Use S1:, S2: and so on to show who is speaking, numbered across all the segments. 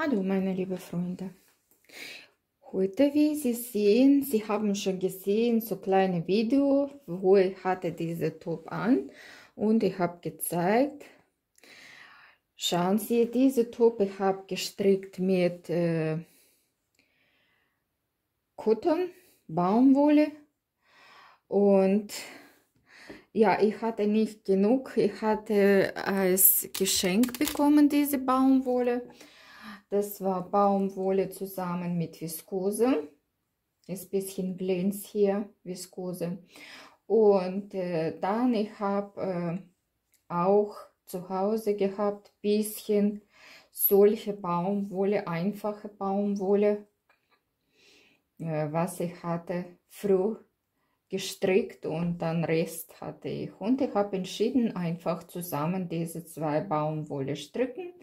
S1: Hallo meine liebe Freunde. Heute, wie Sie sehen, Sie haben schon gesehen, so kleine Video, wo ich hatte diese Top an und ich habe gezeigt. Schauen Sie, diese Top ich habe gestrickt mit äh, Cotton, Baumwolle und ja, ich hatte nicht genug. Ich hatte als Geschenk bekommen diese Baumwolle das war Baumwolle zusammen mit Viskose. Ist ein bisschen glänz hier, Viskose. Und äh, dann, ich habe äh, auch zu Hause gehabt, bisschen solche Baumwolle, einfache Baumwolle, äh, was ich hatte früh gestrickt und dann Rest hatte ich. Und ich habe entschieden, einfach zusammen diese zwei Baumwolle stricken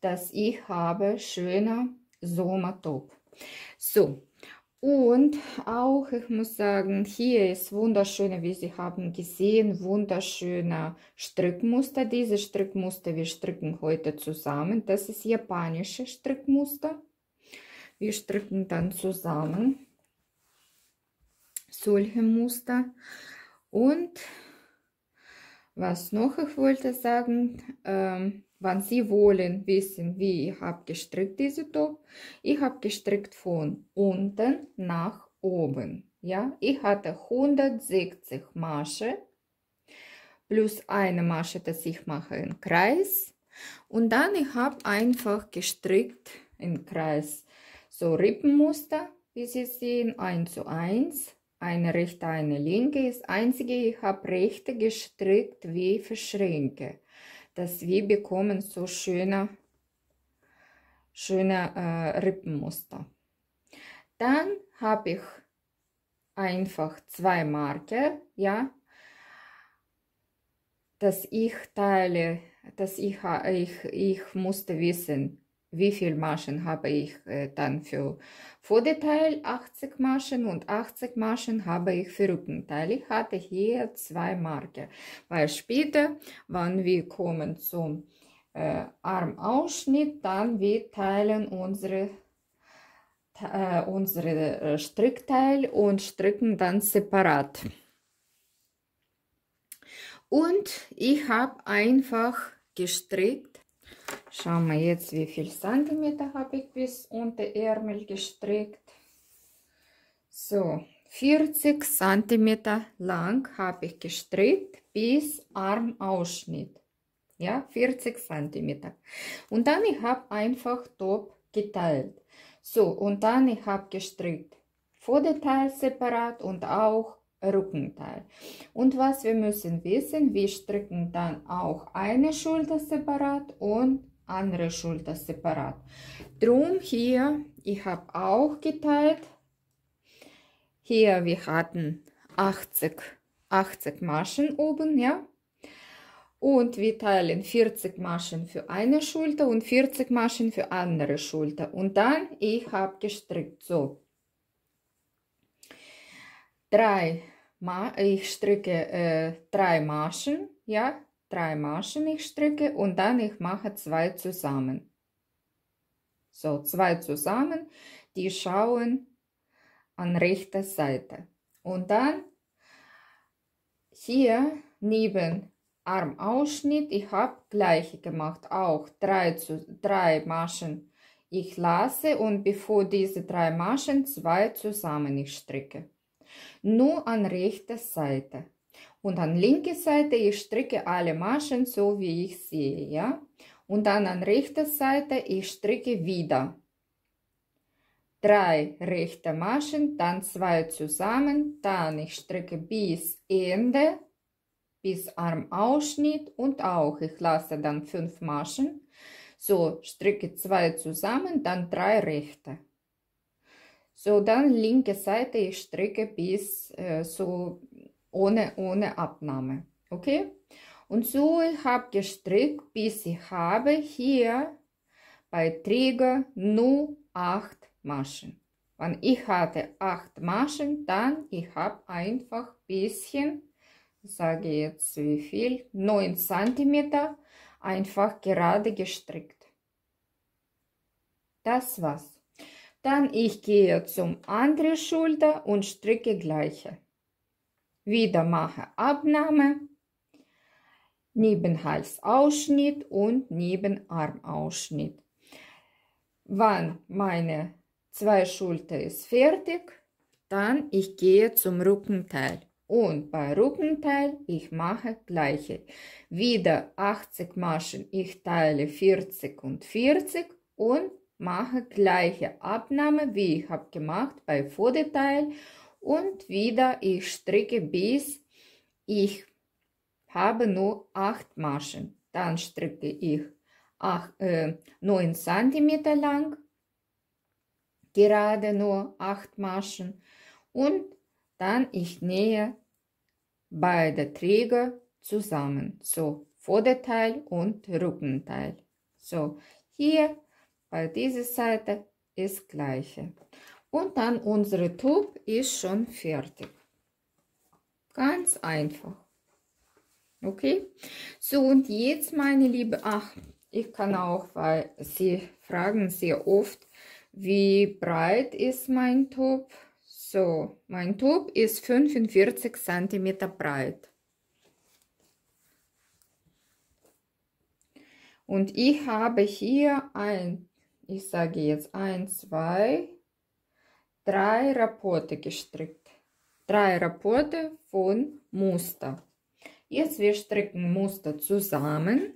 S1: dass ich habe schöner Sommertop. So, und auch, ich muss sagen, hier ist wunderschöne, wie Sie haben gesehen, wunderschöne Strickmuster. Diese Strickmuster, wir stricken heute zusammen. Das ist japanische Strickmuster. Wir stricken dann zusammen solche Muster. Und was noch ich wollte sagen, ähm, wenn Sie wollen wissen, wie ich habe gestrickt diese Top, ich habe gestrickt von unten nach oben. Ja, ich hatte 160 Masche plus eine Masche, dass ich mache im Kreis und dann ich habe einfach gestrickt im Kreis so Rippenmuster, wie Sie sehen, 1 zu 1 eine rechte, eine linke. Das einzige, ich habe rechte gestrickt wie Verschränke dass wir bekommen so schöne, schöne äh, Rippenmuster. Dann habe ich einfach zwei Marker, ja, dass ich teile, dass ich, ich, ich musste wissen, wie viele Maschen habe ich äh, dann für Vorderteil 80 Maschen und 80 Maschen habe ich für Rückenteil. Ich hatte hier zwei Marker, weil später, wenn wir kommen zum äh, Armausschnitt, dann wir teilen unsere äh, unsere äh, Strickteil und stricken dann separat. Und ich habe einfach gestrickt Schauen wir jetzt, wie viel Zentimeter habe ich bis unter Ärmel gestrickt. So, 40 Zentimeter lang habe ich gestrickt bis Armausschnitt. Ja, 40 Zentimeter. Und dann ich habe einfach Top geteilt. So, und dann ich habe gestrickt Vorderteil separat und auch Rückenteil. Und was wir müssen wissen, wir stricken dann auch eine Schulter separat und andere Schulter separat. Drum hier, ich habe auch geteilt. Hier, wir hatten 80, 80 Maschen oben, ja. Und wir teilen 40 Maschen für eine Schulter und 40 Maschen für andere Schulter. Und dann, ich habe gestrickt, so. Drei, ich stricke äh, drei Maschen, ja, drei Maschen ich stricke und dann ich mache zwei zusammen. So, zwei zusammen, die schauen an rechter Seite. Und dann hier neben Armausschnitt, ich habe gleiche gemacht, auch drei, zu, drei Maschen ich lasse und bevor diese drei Maschen zwei zusammen ich stricke. Nur an rechter Seite. Und an linke Seite, ich stricke alle Maschen, so wie ich sehe, ja. Und dann an rechter Seite, ich stricke wieder. Drei rechte Maschen, dann zwei zusammen, dann ich stricke bis Ende, bis Armausschnitt und auch, ich lasse dann fünf Maschen. So, stricke zwei zusammen, dann drei rechte. So, dann linke Seite, ich stricke bis äh, so ohne, ohne Abnahme. Okay? Und so ich habe gestrickt, bis ich habe hier bei Träger nur 8 Maschen. Wenn ich hatte 8 Maschen, dann ich habe einfach bisschen, sage jetzt wie viel, 9 cm einfach gerade gestrickt. Das war's. Dann ich gehe zum anderen Schulter und stricke gleiche. Wieder mache Abnahme, Nebenhalsausschnitt und Nebenarmausschnitt. Wann meine zwei Schulter ist fertig, dann ich gehe zum Rückenteil. Und bei Rückenteil, ich mache gleiche. Wieder 80 Maschen, ich teile 40 und 40 und mache gleiche Abnahme, wie ich habe gemacht bei Vorderteil und wieder ich stricke bis ich habe nur 8 Maschen. Dann stricke ich 8, äh, 9 cm lang, gerade nur 8 Maschen und dann ich nähe beide Träger zusammen, so Vorderteil und Rückenteil. So, hier bei dieser Seite ist gleiche. Und dann unsere Top ist schon fertig. Ganz einfach. Okay? So, und jetzt, meine Liebe, ach, ich kann auch, weil sie fragen sehr oft, wie breit ist mein Top? So, mein Top ist 45 cm breit. Und ich habe hier ein, ich sage jetzt 1, 2, drei Rapporte gestrickt. Drei Rapporte von Muster. Jetzt wir stricken Muster zusammen.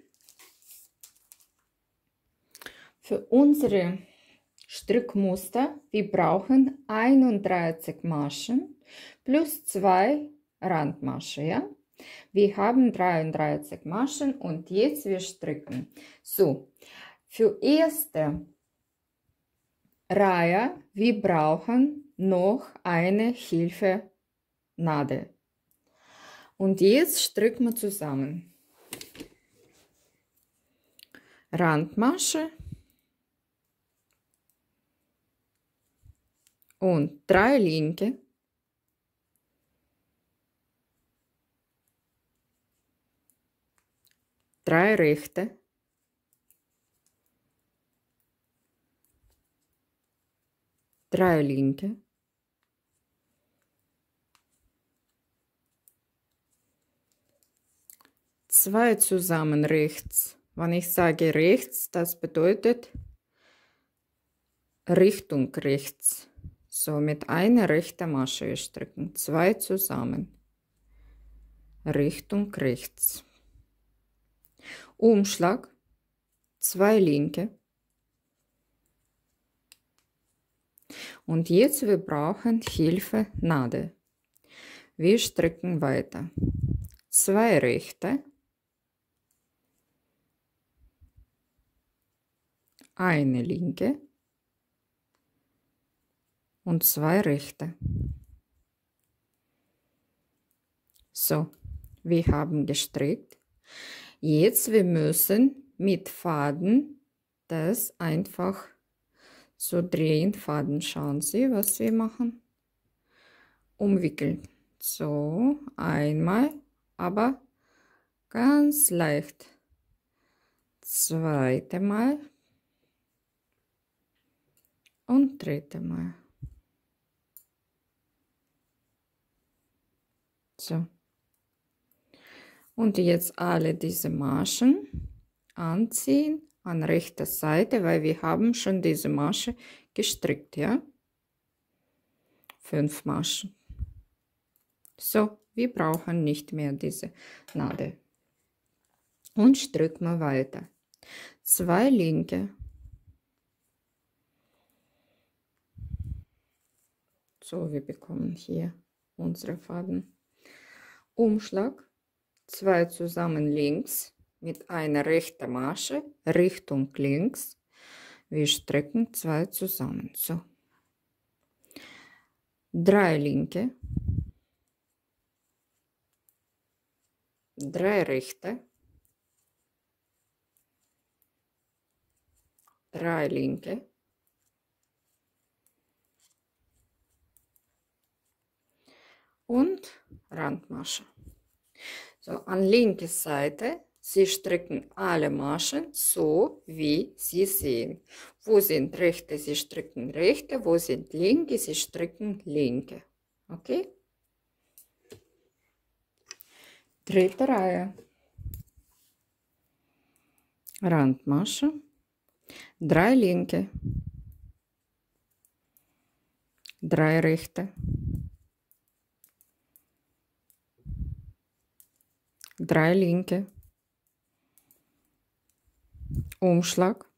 S1: Für unsere Strickmuster, wir brauchen 31 Maschen plus zwei Randmaschen, ja? Wir haben 33 Maschen und jetzt wir stricken. So, für erste Raya, wir brauchen noch eine Hilfe Nadel. Und jetzt stricken wir zusammen. Randmasche und drei linke drei rechte drei linke. Zwei zusammen rechts. Wenn ich sage rechts, das bedeutet Richtung rechts. So mit einer rechten Masche stricken. Zwei zusammen. Richtung rechts. Umschlag. Zwei linke. Und jetzt wir brauchen Hilfe Nadel. Wir stricken weiter. Zwei rechte. Eine linke. Und zwei rechte. So, wir haben gestrickt. Jetzt wir müssen mit Faden das einfach so drehen Faden, schauen Sie, was wir machen. Umwickeln. So, einmal, aber ganz leicht. Zweite Mal. Und dritte Mal. So. Und jetzt alle diese Maschen anziehen an rechter Seite, weil wir haben schon diese Masche gestrickt, ja? Fünf Maschen. So, wir brauchen nicht mehr diese Nadel. Und stricken wir weiter. Zwei linke. So, wir bekommen hier unsere Faden. Umschlag, zwei zusammen links mit einer rechten Masche Richtung links. Wir strecken zwei zusammen. So. Drei linke, drei rechte, drei linke, und Randmasche. So, an linke Seite Sie stricken alle Maschen so, wie Sie sehen. Wo sind rechte, Sie stricken rechte. Wo sind linke, Sie stricken linke. Okay? Dritte Reihe. Randmasche. Drei linke. Drei rechte. Drei linke. Umschlag,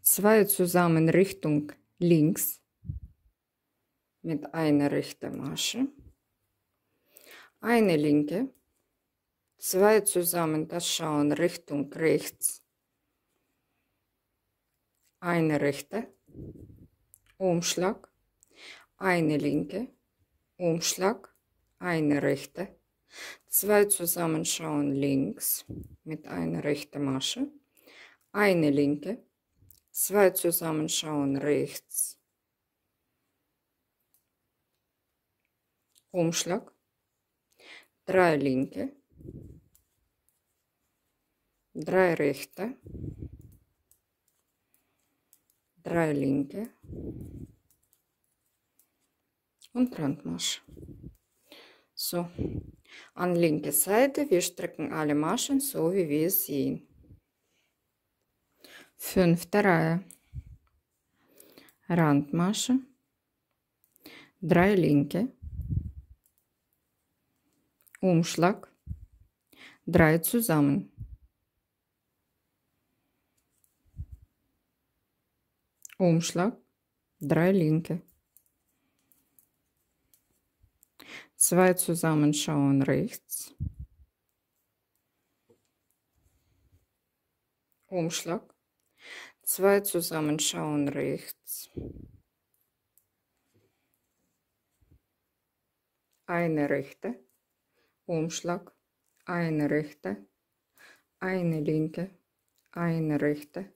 S1: zwei zusammen Richtung links mit einer rechten Masche, eine linke, zwei zusammen das Schauen Richtung rechts, eine rechte, Umschlag, eine linke, Umschlag, eine rechte, zwei zusammen Schauen links mit einer rechten Masche, eine linke, zwei zusammenschauen rechts, Umschlag, drei linke, drei rechte, drei linke und Randmarsch. So, an linke Seite, wir strecken alle Maschen so, wie wir es sehen. Фен вторая. Ранд Маша. Драйлинке. Умшлаг. Драй Цузамен. Умшлаг. Драйлинке. Zwei zusammen schauen rechts. Umschlag. Zwei zusammenschauen rechts. Eine rechte, Umschlag, eine rechte, eine linke, eine rechte,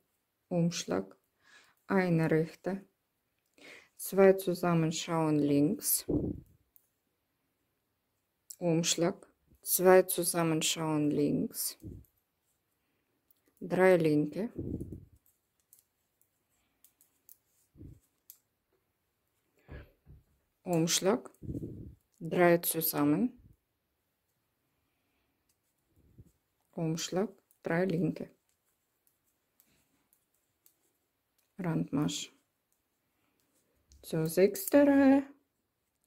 S1: Umschlag, eine rechte, zwei zusammenschauen links, Umschlag, zwei zusammenschauen links, drei linke, Umschlag, drei zusammen, Umschlag, drei linke, Randmasch. So, sechste Reihe,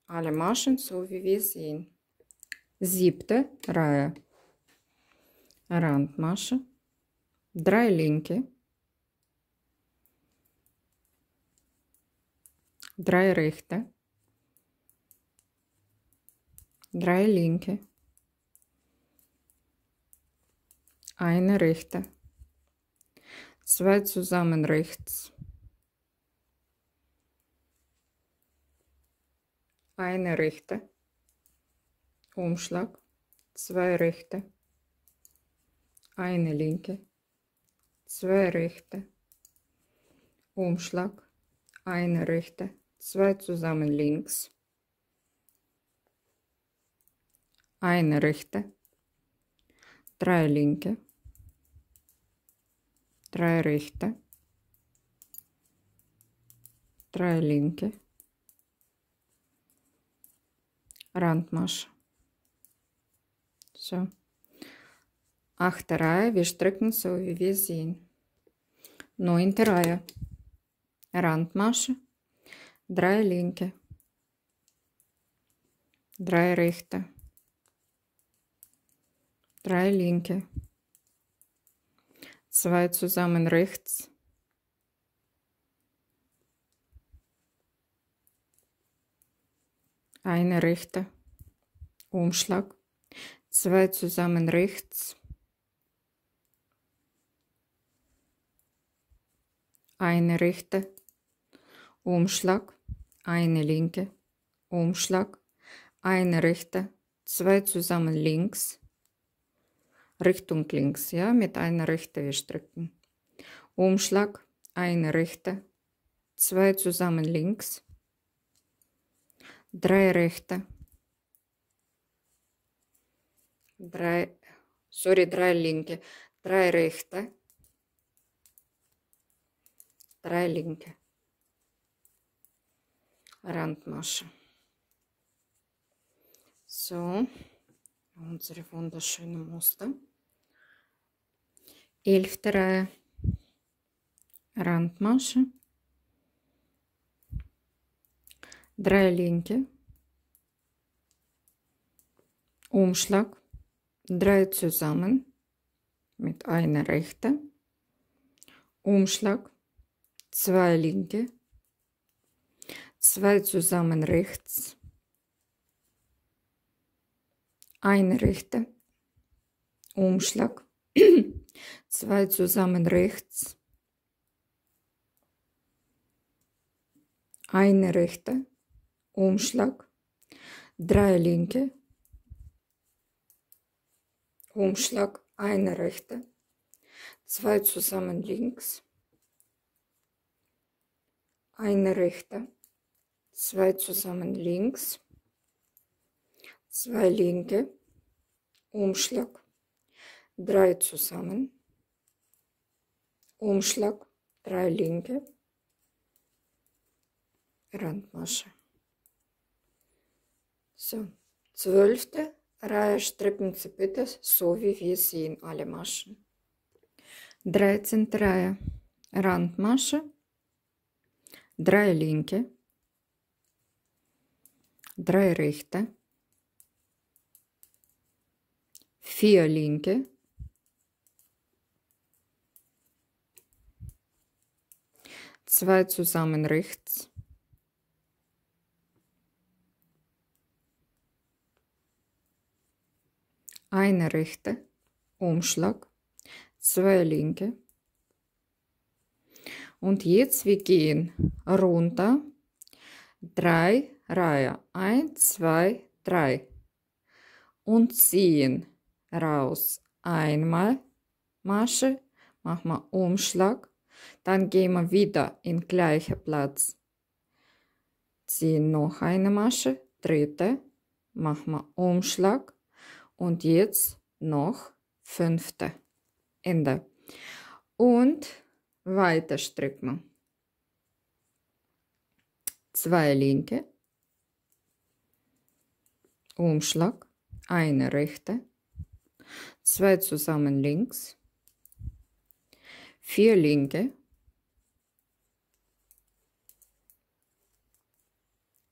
S1: alle Maschen so wie wir sehen. Siebte Reihe, Randmasche, drei linke, drei rechte, drei linke, eine rechte, zwei zusammen rechts, eine rechte, Umschlag, zwei rechte, eine linke, zwei rechte, Umschlag, eine rechte, zwei zusammen links. eine rechte, drei linke, drei rechte, drei linke, Randmasch. Все. А вторая, wir stricken so wie wir sehen. Neunte Reihe. Randmasche, drei linke, drei rechte. drei linke, zwei zusammen rechts, eine rechte, Umschlag, zwei zusammen rechts, eine rechte, Umschlag, eine linke, Umschlag, eine rechte, zwei zusammen links, Richtung links, ja, mit einer rechten wir stricken. Umschlag, eine Rechte, zwei zusammen links, drei Rechte, drei, sorry, drei linke, drei Rechte, drei linke. Randmasche. So, unsere wunderschönen Muster. 11 вторая ранд Маши, драйленьки, Umschlag, drei zusammen mit einer rechten, Umschlag, zwei linke, zwei zusammen rechts, eine rechte, Umschlag, Zwei zusammen rechts. Eine rechte. Umschlag. Drei linke. Umschlag. Eine rechte. Zwei zusammen links. Eine rechte. Zwei zusammen links. Zwei linke. Umschlag drei zusammen, Umschlag, drei linke, Randmasche. So, zwölfte Reihe strecken Sie bitte so wie wir sehen, alle Maschen. 13. Reihe Randmasche, drei linke, drei rechte, vier linke, zwei zusammen rechts. Eine rechte, Umschlag, zwei linke. Und jetzt wir gehen runter, drei Reihe, eins, zwei, drei. Und ziehen raus einmal Masche, machen wir Umschlag, dann gehen wir wieder in gleichen Platz. Ziehen noch eine Masche, dritte, machen wir Umschlag und jetzt noch fünfte. Ende. Und weiter stricken Zwei linke, Umschlag, eine rechte, zwei zusammen links, vier linke,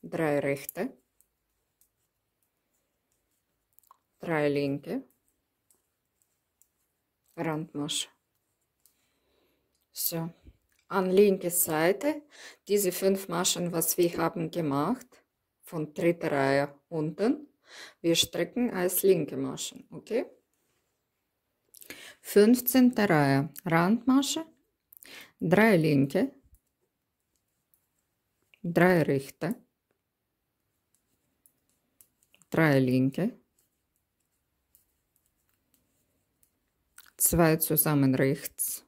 S1: drei rechte, drei linke, Randmasche. So, an linke Seite diese fünf Maschen, was wir haben gemacht, von dritter Reihe unten, wir strecken als linke Maschen, okay? 15. Reihe Randmasche, drei linke, drei rechte, drei linke, zwei zusammen rechts,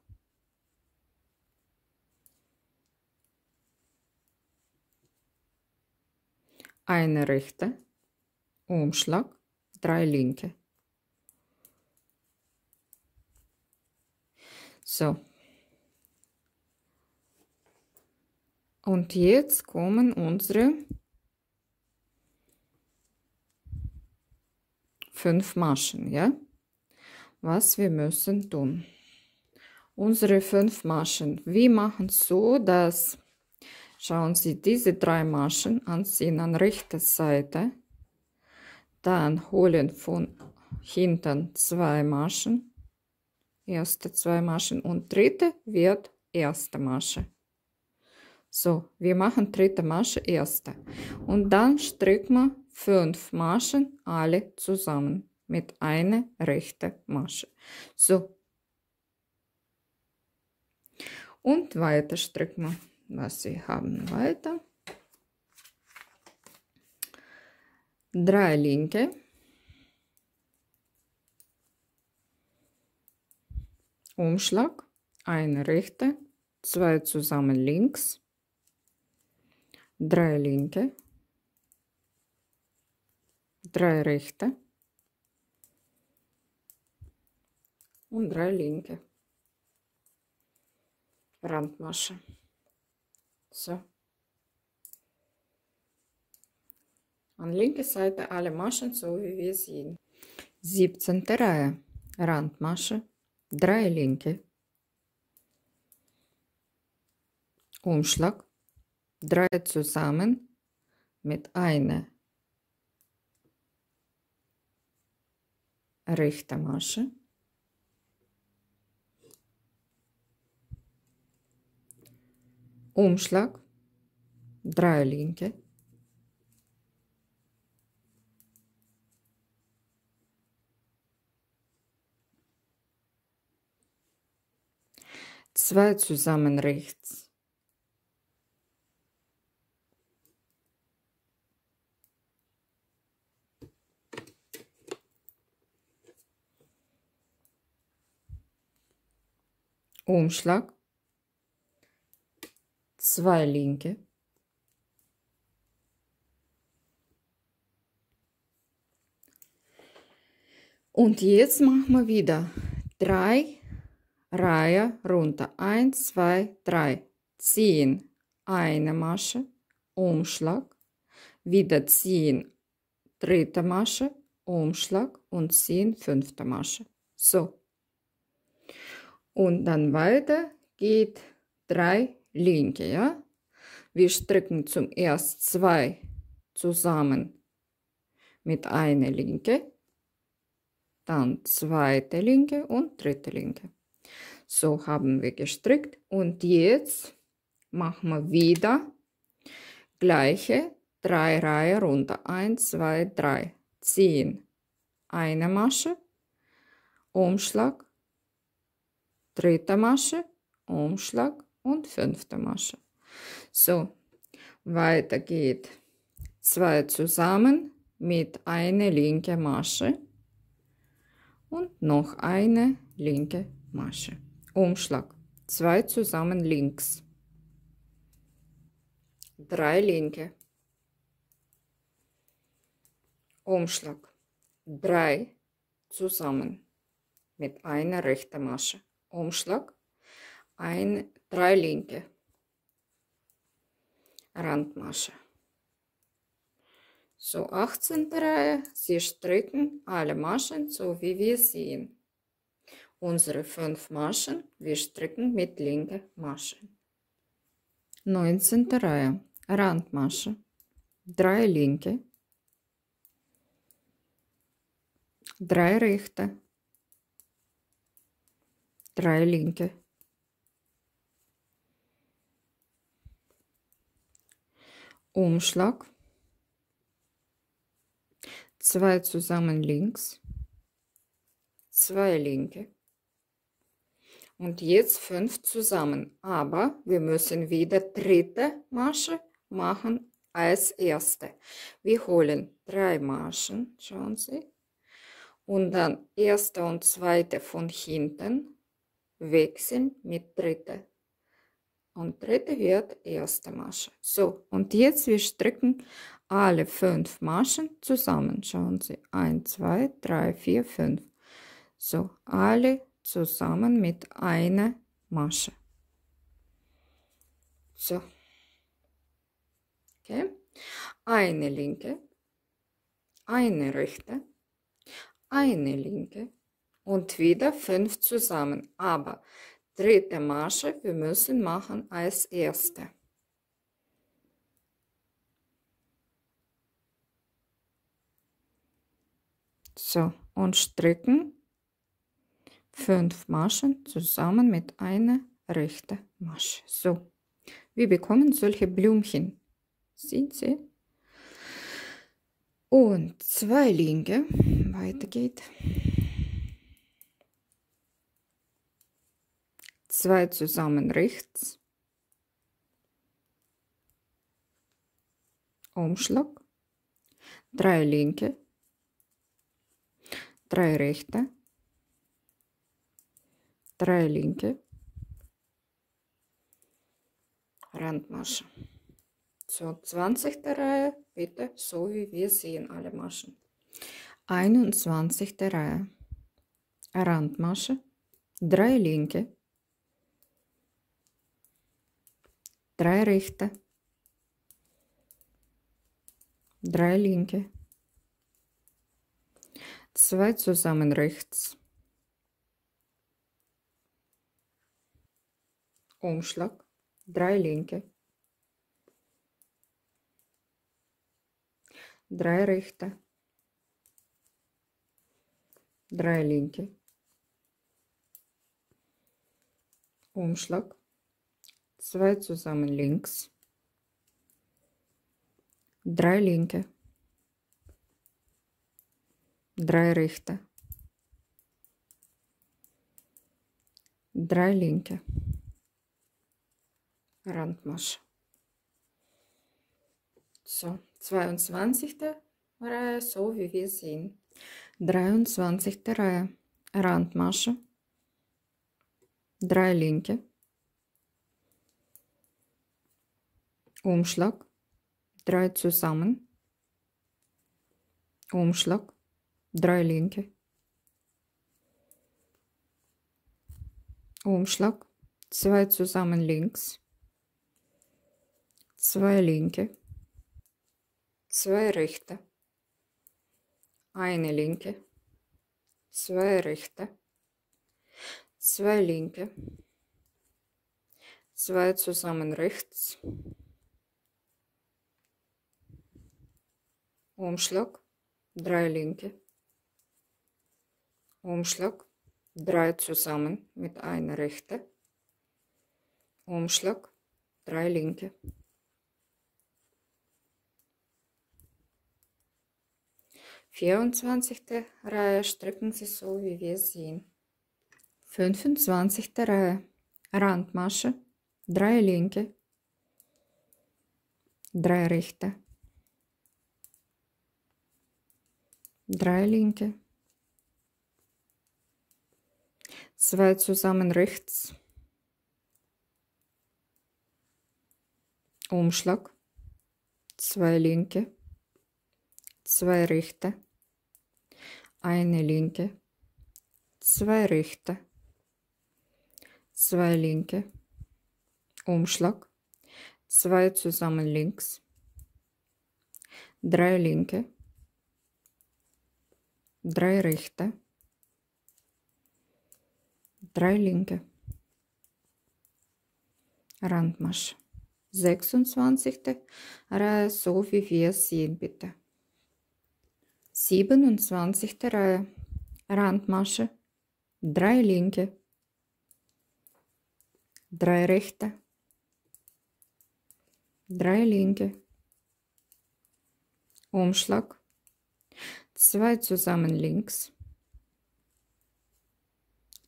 S1: eine rechte, Umschlag, drei linke. So. Und jetzt kommen unsere fünf Maschen, ja? Was wir müssen tun. Unsere fünf Maschen. Wir machen so, dass, schauen Sie, diese drei Maschen anziehen an rechter Seite. Dann holen von hinten zwei Maschen erste zwei Maschen und dritte wird erste Masche. So, wir machen dritte Masche erste und dann stricken wir fünf Maschen alle zusammen mit einer rechten Masche. So. Und weiter stricken wir, was wir haben weiter. Drei linke Umschlag, eine rechte, zwei zusammen links, drei linke, drei rechte und drei linke. Randmasche. So. An linke Seite alle Maschen, so wie wir sehen. 17. Reihe. Randmasche drei linke, Umschlag, drei zusammen mit einer rechten Masche. Umschlag, drei linke, Zwei zusammen rechts. Umschlag, zwei linke, und jetzt machen wir wieder drei Reihe runter. 1, 2, 3. Ziehen, eine Masche, Umschlag. Wieder ziehen, dritte Masche, Umschlag und ziehen, fünfte Masche. So. Und dann weiter geht drei linke, ja? Wir stricken zum erst zwei zusammen mit einer linke, dann zweite linke und dritte linke. So haben wir gestrickt und jetzt machen wir wieder gleiche drei Reihen runter. 1, 2, 3, ziehen eine Masche, Umschlag, dritte Masche, Umschlag und fünfte Masche. So, weiter geht zwei zusammen mit einer linken Masche und noch eine linke Masche. Umschlag. Zwei zusammen links. Drei linke. Umschlag. Drei zusammen mit einer rechten Masche. Umschlag. Ein, drei linke. Randmasche. So 18. Reihe. Sie stricken alle Maschen, so wie wir sehen unsere fünf Maschen. Wir stricken mit linker Masche. 19. Reihe. Randmasche. Drei linke. Drei rechte. Drei linke. Umschlag. Zwei zusammen links. Zwei linke und jetzt fünf zusammen. Aber wir müssen wieder dritte Masche machen als erste. Wir holen drei Maschen, schauen Sie. Und dann erste und zweite von hinten wechseln mit dritte. Und dritte wird erste Masche. So, und jetzt wir stricken alle fünf Maschen zusammen. Schauen Sie, 1, 2, 3, 4, 5. So, alle zusammen mit einer Masche. So. Okay. Eine linke, eine rechte, eine linke und wieder fünf zusammen. Aber dritte Masche wir müssen machen als erste. So, und stricken fünf Maschen zusammen mit einer rechten Masche. So, wir bekommen solche Blümchen. Sieht sie? Und zwei linke. Weiter geht. Zwei zusammen rechts. Umschlag. Drei linke. Drei rechte Drei linke. Randmasche. So, 20. Reihe, bitte, so wie wir sehen, alle Maschen. 21. Reihe. Randmasche. Drei linke. Drei rechte. Drei linke. Zwei zusammen rechts. omslag, draai linker, draai rechter, draai linker, omslag, zwei zusammen links, draai linker, draai rechter, draai linker. Randmasch. So, 22. Reihe, so wie wir sehen. 23. Reihe, Randmasche, drei linke, Umschlag, drei zusammen, Umschlag, drei linke, Umschlag, zwei zusammen links, zwei linke, zwei rechte, eine linke, zwei rechte, zwei linke, zwei zusammen rechts, Umschlag, drei linke, Umschlag, drei zusammen mit einer rechte, Umschlag, drei linke. 24. Reihe stricken Sie so, wie wir sehen. 25. Reihe Randmasche, 3 linke, 3 rechte, 3 linke, 2 zusammen rechts, Umschlag, 2 linke, 2 rechte eine linke, zwei rechte, zwei linke, Umschlag, zwei zusammen links, drei linke, drei rechte, drei linke. Randmasch. 26. Reihe, so wie wir es sehen, bitte. 27. Reihe. Randmasche. Drei linke. Drei rechte. Drei linke. Umschlag. Zwei zusammen links.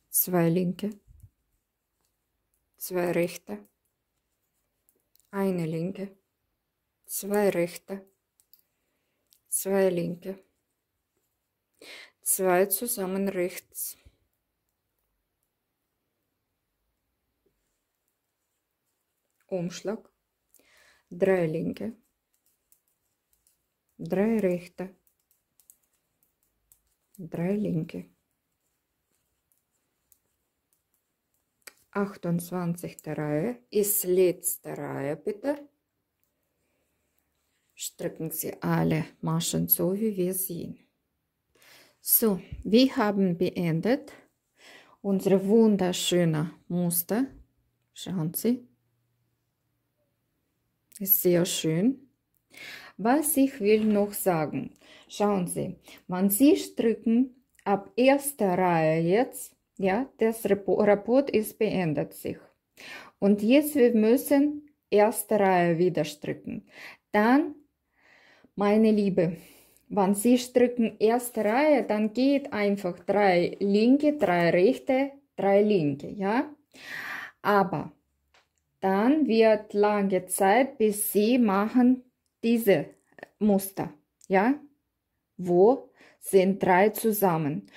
S1: Zwei linke. Zwei rechte. Eine linke. Zwei rechte. Zwei linke. Zwei zusammen rechts. Umschlag, drei linke, drei rechte, drei linke. 28. Reihe ist letzte Reihe, bitte. Stricken Sie alle Maschen so, wie wir sehen. So, wir haben beendet unsere wunderschöne Muster. Schauen Sie. Ist sehr schön. Was ich will noch sagen. Schauen Sie, man sieht drücken ab erster Reihe jetzt. Ja, das Rapport ist beendet sich. Und jetzt wir müssen erste Reihe wieder stricken. Dann, meine Liebe, wenn Sie drücken erste Reihe, dann geht einfach drei linke, drei rechte, drei linke, ja? Aber dann wird lange Zeit, bis Sie machen diese Muster, ja? Wo sind drei zusammen?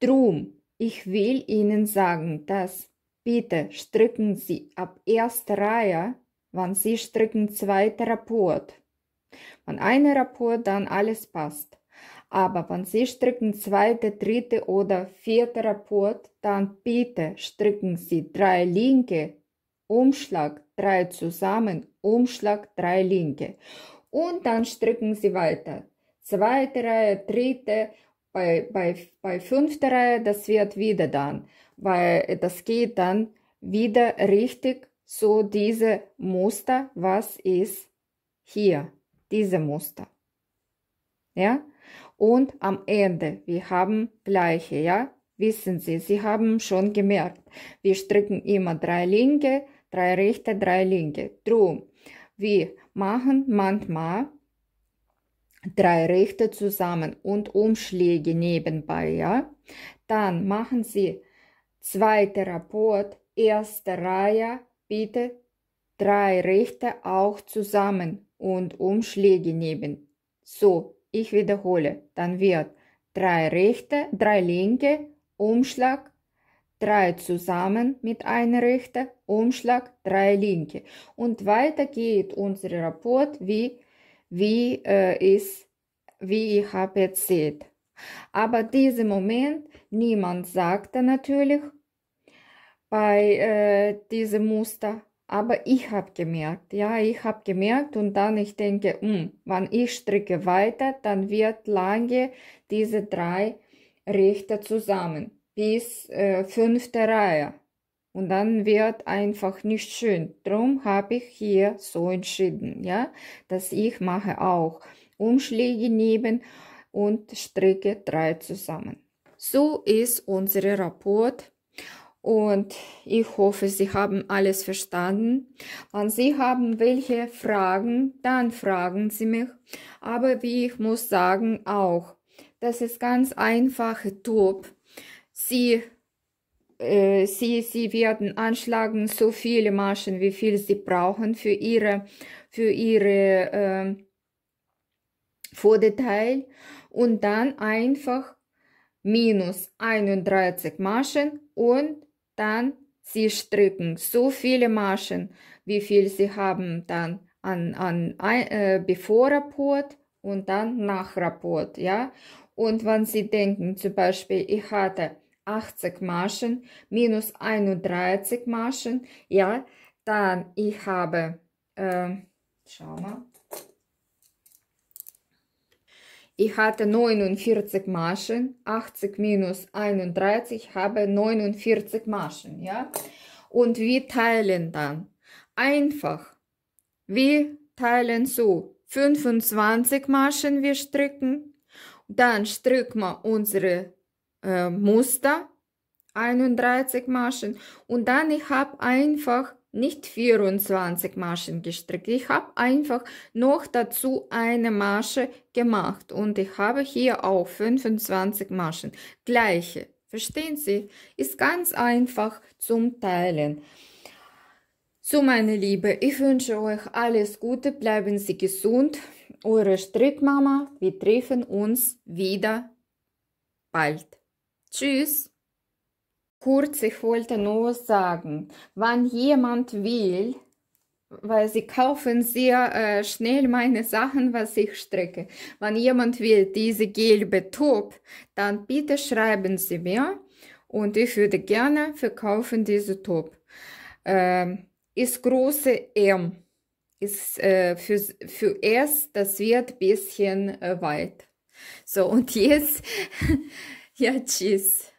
S1: Drum, ich will Ihnen sagen, dass bitte stricken Sie ab erste Reihe, wenn Sie stricken zweiter Rapport. Wenn ein Rapport, dann alles passt. Aber wenn Sie stricken zweite, dritte oder vierte Rapport, dann bitte stricken Sie drei linke, Umschlag, drei zusammen, Umschlag, drei linke. Und dann stricken Sie weiter. Zweite Reihe, dritte, bei, bei, bei fünfter Reihe, das wird wieder dann, weil das geht dann wieder richtig so diese Muster, was ist hier diese Muster. Ja? Und am Ende, wir haben gleiche, ja? Wissen Sie, Sie haben schon gemerkt, wir stricken immer drei linke, drei rechte, drei linke. Drum, wir machen manchmal drei rechte zusammen und Umschläge nebenbei, ja? Dann machen Sie zweite Rapport, erste Reihe, bitte drei Rechte auch zusammen und Umschläge nehmen. So, ich wiederhole, dann wird drei Rechte, drei Linke, Umschlag, drei zusammen mit einer Rechte, Umschlag, drei Linke. Und weiter geht unser Rapport, wie, wie äh, ist, wie ich habe erzählt. Aber diesen Moment, niemand sagte natürlich bei äh, diesem Muster, aber ich habe gemerkt, ja, ich habe gemerkt und dann ich denke, mh, hm, wenn ich stricke weiter, dann wird lange diese drei Richter zusammen bis äh, fünfte Reihe. Und dann wird einfach nicht schön. Drum habe ich hier so entschieden, ja, dass ich mache auch Umschläge neben und stricke drei zusammen. So ist unsere Rapport und ich hoffe, Sie haben alles verstanden. Wenn Sie haben welche Fragen, dann fragen Sie mich. Aber wie ich muss sagen auch, das ist ganz einfache Top. Sie, äh, Sie, Sie werden anschlagen so viele Maschen, wie viel Sie brauchen für Ihre, für Ihre äh, Vorderteil und dann einfach minus 31 Maschen und dann sie stricken, so viele Maschen, wie viel sie haben, dann an, an äh, bevor Rapport und dann nach Rapport, ja. Und wenn sie denken, zum Beispiel, ich hatte 80 Maschen minus 31 Maschen, ja, dann ich habe, äh, schau mal, ich hatte 49 Maschen, 80 minus 31 habe 49 Maschen, ja. Und wir teilen dann einfach. Wir teilen so 25 Maschen wir stricken, dann stricken wir unsere äh, Muster 31 Maschen und dann ich habe einfach nicht 24 Maschen gestrickt. Ich habe einfach noch dazu eine Masche gemacht und ich habe hier auch 25 Maschen. Gleiche. Verstehen Sie? Ist ganz einfach zum Teilen. So, meine Liebe, ich wünsche euch alles Gute, bleiben Sie gesund. Eure Strickmama, wir treffen uns wieder bald. Tschüss! Kurz, ich wollte nur sagen, wann jemand will, weil sie kaufen sehr äh, schnell meine Sachen, was ich strecke. Wenn jemand will diese gelbe Top, dann bitte schreiben Sie mir und ich würde gerne verkaufen diese Top. Ähm, ist große M. Ist äh, für, für S, das wird bisschen äh, weit. So, und jetzt, ja, tschüss.